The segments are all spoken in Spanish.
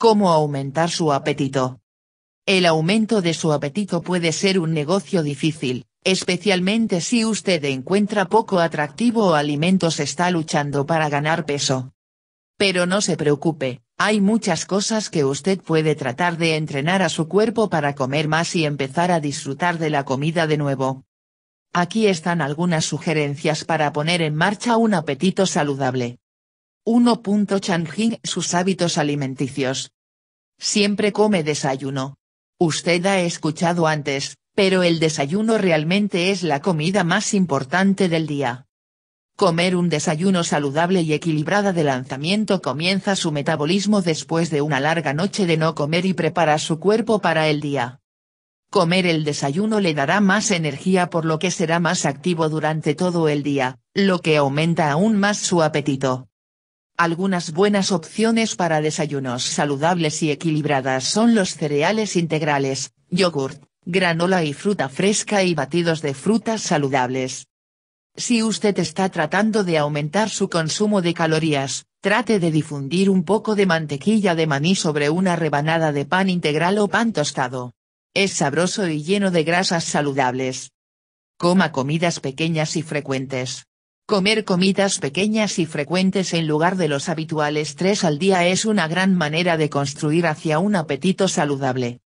cómo aumentar su apetito. El aumento de su apetito puede ser un negocio difícil, especialmente si usted encuentra poco atractivo o alimentos está luchando para ganar peso. Pero no se preocupe, hay muchas cosas que usted puede tratar de entrenar a su cuerpo para comer más y empezar a disfrutar de la comida de nuevo. Aquí están algunas sugerencias para poner en marcha un apetito saludable. 1. changin sus hábitos alimenticios. Siempre come desayuno. Usted ha escuchado antes, pero el desayuno realmente es la comida más importante del día. Comer un desayuno saludable y equilibrada de lanzamiento comienza su metabolismo después de una larga noche de no comer y prepara su cuerpo para el día. Comer el desayuno le dará más energía por lo que será más activo durante todo el día, lo que aumenta aún más su apetito. Algunas buenas opciones para desayunos saludables y equilibradas son los cereales integrales, yogurt, granola y fruta fresca y batidos de frutas saludables. Si usted está tratando de aumentar su consumo de calorías, trate de difundir un poco de mantequilla de maní sobre una rebanada de pan integral o pan tostado. Es sabroso y lleno de grasas saludables. Coma comidas pequeñas y frecuentes. Comer comidas pequeñas y frecuentes en lugar de los habituales tres al día es una gran manera de construir hacia un apetito saludable.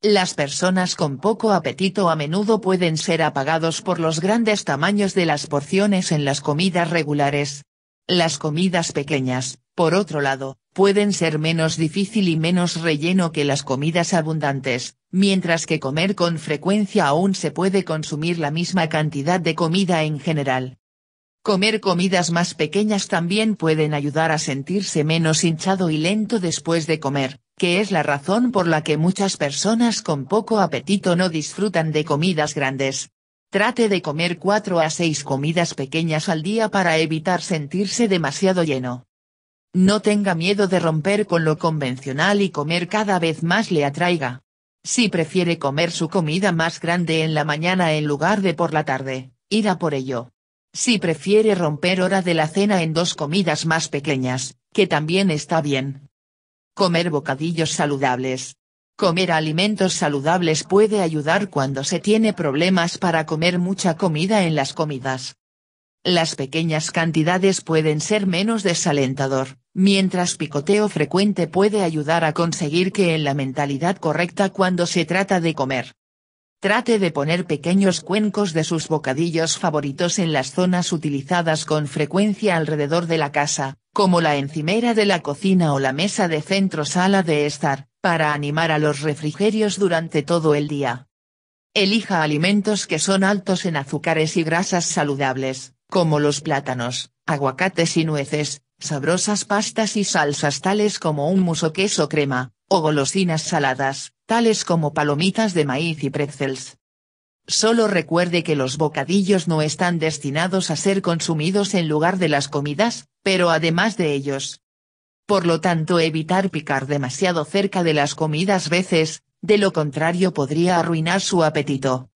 Las personas con poco apetito a menudo pueden ser apagados por los grandes tamaños de las porciones en las comidas regulares. Las comidas pequeñas, por otro lado, pueden ser menos difícil y menos relleno que las comidas abundantes, mientras que comer con frecuencia aún se puede consumir la misma cantidad de comida en general. Comer comidas más pequeñas también pueden ayudar a sentirse menos hinchado y lento después de comer, que es la razón por la que muchas personas con poco apetito no disfrutan de comidas grandes. Trate de comer 4 a 6 comidas pequeñas al día para evitar sentirse demasiado lleno. No tenga miedo de romper con lo convencional y comer cada vez más le atraiga. Si prefiere comer su comida más grande en la mañana en lugar de por la tarde, irá por ello. Si prefiere romper hora de la cena en dos comidas más pequeñas, que también está bien. Comer bocadillos saludables. Comer alimentos saludables puede ayudar cuando se tiene problemas para comer mucha comida en las comidas. Las pequeñas cantidades pueden ser menos desalentador, mientras picoteo frecuente puede ayudar a conseguir que en la mentalidad correcta cuando se trata de comer. Trate de poner pequeños cuencos de sus bocadillos favoritos en las zonas utilizadas con frecuencia alrededor de la casa, como la encimera de la cocina o la mesa de centro sala de estar, para animar a los refrigerios durante todo el día. Elija alimentos que son altos en azúcares y grasas saludables, como los plátanos, aguacates y nueces, sabrosas pastas y salsas tales como un o queso crema, o golosinas saladas, tales como palomitas de maíz y pretzels. Solo recuerde que los bocadillos no están destinados a ser consumidos en lugar de las comidas, pero además de ellos. Por lo tanto, evitar picar demasiado cerca de las comidas veces, de lo contrario podría arruinar su apetito.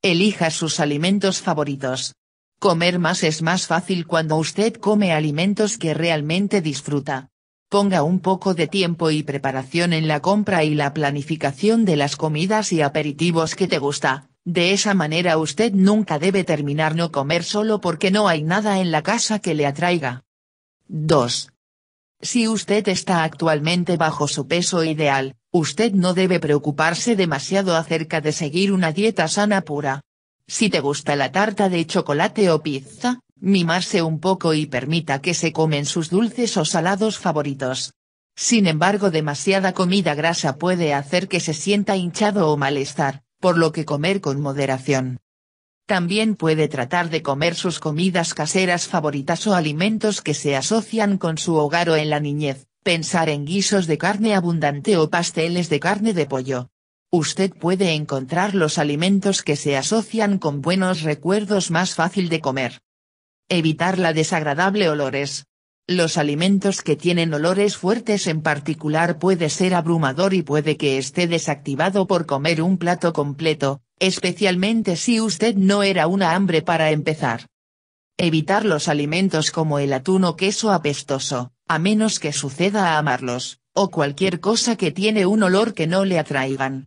Elija sus alimentos favoritos. Comer más es más fácil cuando usted come alimentos que realmente disfruta ponga un poco de tiempo y preparación en la compra y la planificación de las comidas y aperitivos que te gusta, de esa manera usted nunca debe terminar no comer solo porque no hay nada en la casa que le atraiga. 2. Si usted está actualmente bajo su peso ideal, usted no debe preocuparse demasiado acerca de seguir una dieta sana pura. Si te gusta la tarta de chocolate o pizza, mimarse un poco y permita que se comen sus dulces o salados favoritos. Sin embargo demasiada comida grasa puede hacer que se sienta hinchado o malestar, por lo que comer con moderación. También puede tratar de comer sus comidas caseras favoritas o alimentos que se asocian con su hogar o en la niñez, pensar en guisos de carne abundante o pasteles de carne de pollo. Usted puede encontrar los alimentos que se asocian con buenos recuerdos más fácil de comer. Evitar la desagradable olores. Los alimentos que tienen olores fuertes en particular puede ser abrumador y puede que esté desactivado por comer un plato completo, especialmente si usted no era una hambre para empezar. Evitar los alimentos como el atún o queso apestoso, a menos que suceda a amarlos, o cualquier cosa que tiene un olor que no le atraigan.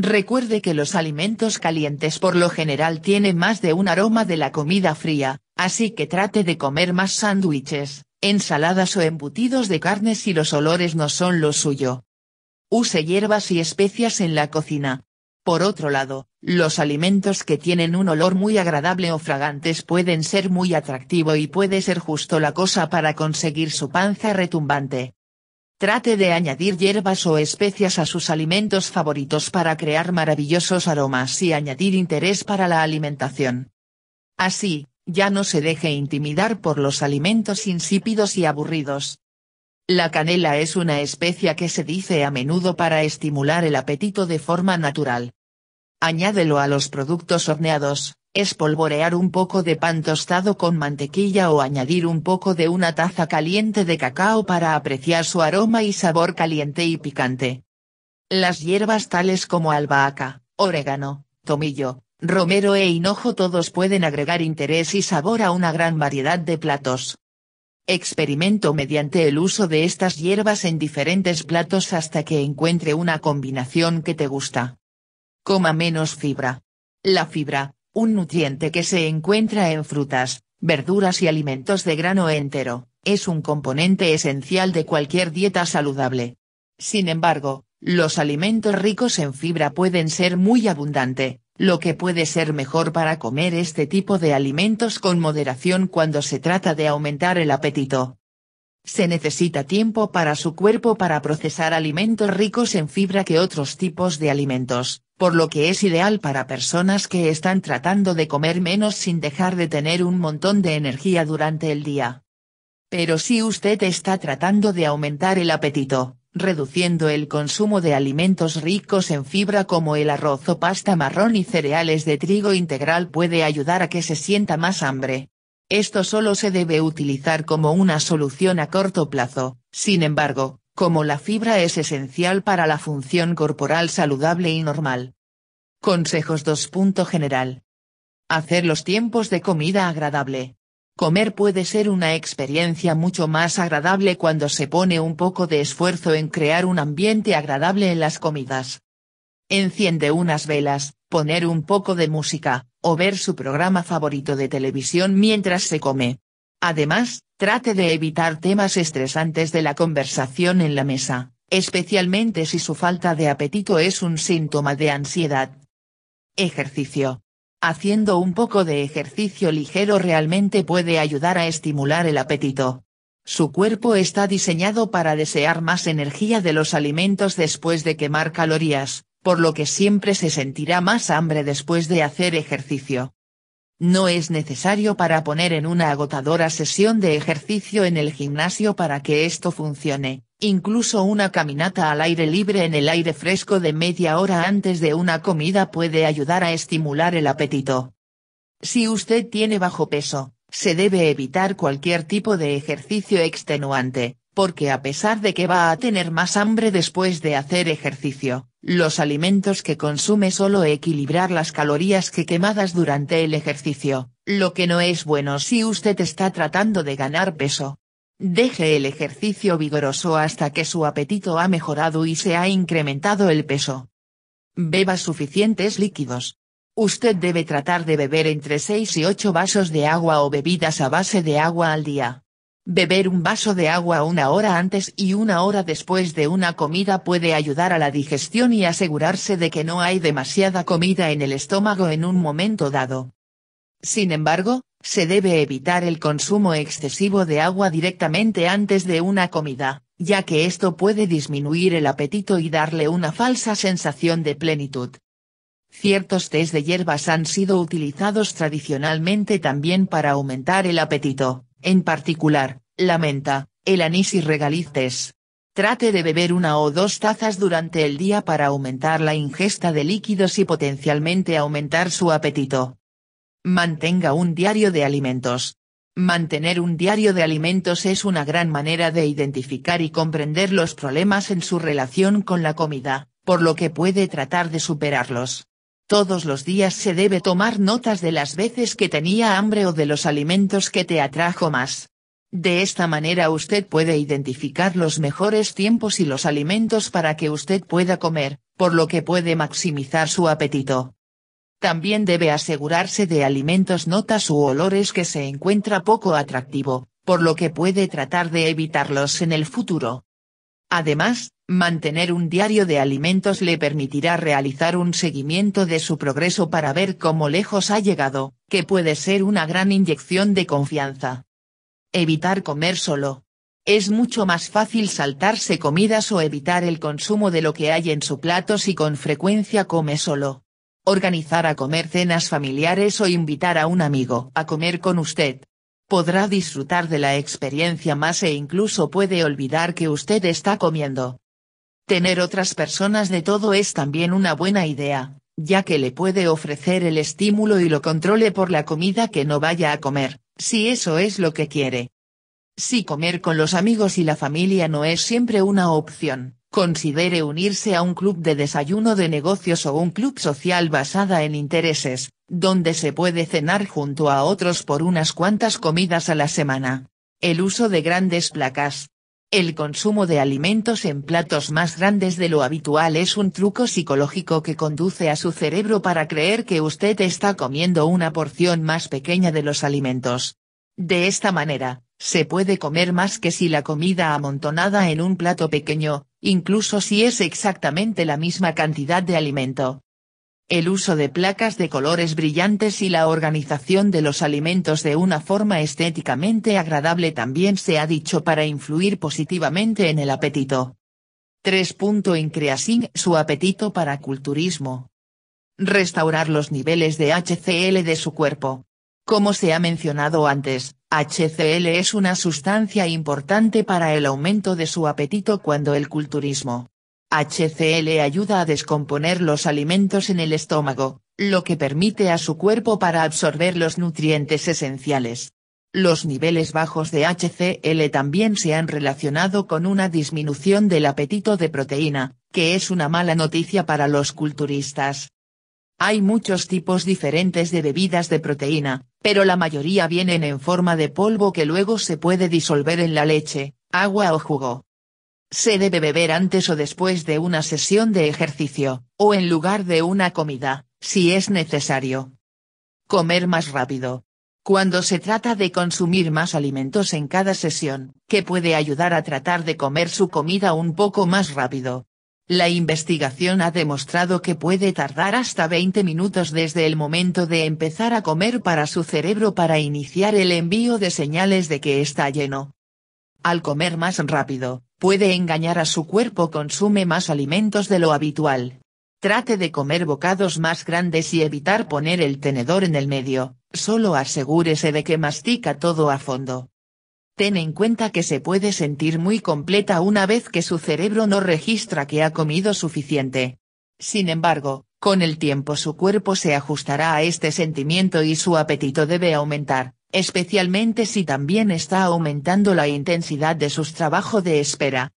Recuerde que los alimentos calientes por lo general tienen más de un aroma de la comida fría, así que trate de comer más sándwiches, ensaladas o embutidos de carne si los olores no son lo suyo. Use hierbas y especias en la cocina. Por otro lado, los alimentos que tienen un olor muy agradable o fragantes pueden ser muy atractivo y puede ser justo la cosa para conseguir su panza retumbante. Trate de añadir hierbas o especias a sus alimentos favoritos para crear maravillosos aromas y añadir interés para la alimentación. Así, ya no se deje intimidar por los alimentos insípidos y aburridos. La canela es una especia que se dice a menudo para estimular el apetito de forma natural. Añádelo a los productos horneados, espolvorear un poco de pan tostado con mantequilla o añadir un poco de una taza caliente de cacao para apreciar su aroma y sabor caliente y picante. Las hierbas tales como albahaca, orégano, tomillo, romero e hinojo todos pueden agregar interés y sabor a una gran variedad de platos. Experimento mediante el uso de estas hierbas en diferentes platos hasta que encuentre una combinación que te gusta. Coma menos fibra. La fibra, un nutriente que se encuentra en frutas, verduras y alimentos de grano entero, es un componente esencial de cualquier dieta saludable. Sin embargo, los alimentos ricos en fibra pueden ser muy abundante, lo que puede ser mejor para comer este tipo de alimentos con moderación cuando se trata de aumentar el apetito. Se necesita tiempo para su cuerpo para procesar alimentos ricos en fibra que otros tipos de alimentos, por lo que es ideal para personas que están tratando de comer menos sin dejar de tener un montón de energía durante el día. Pero si usted está tratando de aumentar el apetito, reduciendo el consumo de alimentos ricos en fibra como el arroz o pasta marrón y cereales de trigo integral puede ayudar a que se sienta más hambre, esto solo se debe utilizar como una solución a corto plazo, sin embargo, como la fibra es esencial para la función corporal saludable y normal. Consejos 2. General. Hacer los tiempos de comida agradable. Comer puede ser una experiencia mucho más agradable cuando se pone un poco de esfuerzo en crear un ambiente agradable en las comidas. Enciende unas velas, poner un poco de música, o ver su programa favorito de televisión mientras se come. Además, trate de evitar temas estresantes de la conversación en la mesa, especialmente si su falta de apetito es un síntoma de ansiedad. Ejercicio. Haciendo un poco de ejercicio ligero realmente puede ayudar a estimular el apetito. Su cuerpo está diseñado para desear más energía de los alimentos después de quemar calorías, por lo que siempre se sentirá más hambre después de hacer ejercicio. No es necesario para poner en una agotadora sesión de ejercicio en el gimnasio para que esto funcione, incluso una caminata al aire libre en el aire fresco de media hora antes de una comida puede ayudar a estimular el apetito. Si usted tiene bajo peso, se debe evitar cualquier tipo de ejercicio extenuante, porque a pesar de que va a tener más hambre después de hacer ejercicio, los alimentos que consume solo equilibrar las calorías que quemadas durante el ejercicio, lo que no es bueno si usted está tratando de ganar peso. Deje el ejercicio vigoroso hasta que su apetito ha mejorado y se ha incrementado el peso. Beba suficientes líquidos. Usted debe tratar de beber entre 6 y 8 vasos de agua o bebidas a base de agua al día. Beber un vaso de agua una hora antes y una hora después de una comida puede ayudar a la digestión y asegurarse de que no hay demasiada comida en el estómago en un momento dado. Sin embargo, se debe evitar el consumo excesivo de agua directamente antes de una comida, ya que esto puede disminuir el apetito y darle una falsa sensación de plenitud. Ciertos tés de hierbas han sido utilizados tradicionalmente también para aumentar el apetito. En particular, la menta, el anís y regalices. Trate de beber una o dos tazas durante el día para aumentar la ingesta de líquidos y potencialmente aumentar su apetito. Mantenga un diario de alimentos. Mantener un diario de alimentos es una gran manera de identificar y comprender los problemas en su relación con la comida, por lo que puede tratar de superarlos. Todos los días se debe tomar notas de las veces que tenía hambre o de los alimentos que te atrajo más. De esta manera usted puede identificar los mejores tiempos y los alimentos para que usted pueda comer, por lo que puede maximizar su apetito. También debe asegurarse de alimentos notas u olores que se encuentra poco atractivo, por lo que puede tratar de evitarlos en el futuro. Además, Mantener un diario de alimentos le permitirá realizar un seguimiento de su progreso para ver cómo lejos ha llegado, que puede ser una gran inyección de confianza. Evitar comer solo. Es mucho más fácil saltarse comidas o evitar el consumo de lo que hay en su plato si con frecuencia come solo. Organizar a comer cenas familiares o invitar a un amigo a comer con usted podrá disfrutar de la experiencia más e incluso puede olvidar que usted está comiendo. Tener otras personas de todo es también una buena idea, ya que le puede ofrecer el estímulo y lo controle por la comida que no vaya a comer, si eso es lo que quiere. Si comer con los amigos y la familia no es siempre una opción, considere unirse a un club de desayuno de negocios o un club social basada en intereses, donde se puede cenar junto a otros por unas cuantas comidas a la semana. El uso de grandes placas, el consumo de alimentos en platos más grandes de lo habitual es un truco psicológico que conduce a su cerebro para creer que usted está comiendo una porción más pequeña de los alimentos. De esta manera, se puede comer más que si la comida amontonada en un plato pequeño, incluso si es exactamente la misma cantidad de alimento el uso de placas de colores brillantes y la organización de los alimentos de una forma estéticamente agradable también se ha dicho para influir positivamente en el apetito. 3. Increasing su apetito para culturismo. Restaurar los niveles de HCl de su cuerpo. Como se ha mencionado antes, HCl es una sustancia importante para el aumento de su apetito cuando el culturismo HCl ayuda a descomponer los alimentos en el estómago, lo que permite a su cuerpo para absorber los nutrientes esenciales. Los niveles bajos de HCl también se han relacionado con una disminución del apetito de proteína, que es una mala noticia para los culturistas. Hay muchos tipos diferentes de bebidas de proteína, pero la mayoría vienen en forma de polvo que luego se puede disolver en la leche, agua o jugo. Se debe beber antes o después de una sesión de ejercicio, o en lugar de una comida, si es necesario. Comer más rápido. Cuando se trata de consumir más alimentos en cada sesión, que puede ayudar a tratar de comer su comida un poco más rápido. La investigación ha demostrado que puede tardar hasta 20 minutos desde el momento de empezar a comer para su cerebro para iniciar el envío de señales de que está lleno. Al comer más rápido, puede engañar a su cuerpo consume más alimentos de lo habitual. Trate de comer bocados más grandes y evitar poner el tenedor en el medio, solo asegúrese de que mastica todo a fondo. Ten en cuenta que se puede sentir muy completa una vez que su cerebro no registra que ha comido suficiente. Sin embargo, con el tiempo su cuerpo se ajustará a este sentimiento y su apetito debe aumentar especialmente si también está aumentando la intensidad de sus trabajos de espera.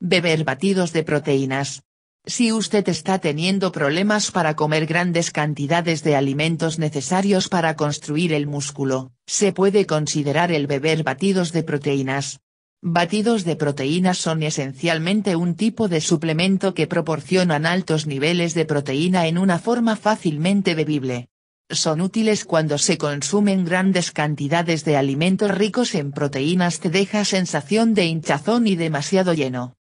Beber batidos de proteínas. Si usted está teniendo problemas para comer grandes cantidades de alimentos necesarios para construir el músculo, se puede considerar el beber batidos de proteínas. Batidos de proteínas son esencialmente un tipo de suplemento que proporcionan altos niveles de proteína en una forma fácilmente bebible. Son útiles cuando se consumen grandes cantidades de alimentos ricos en proteínas te deja sensación de hinchazón y demasiado lleno.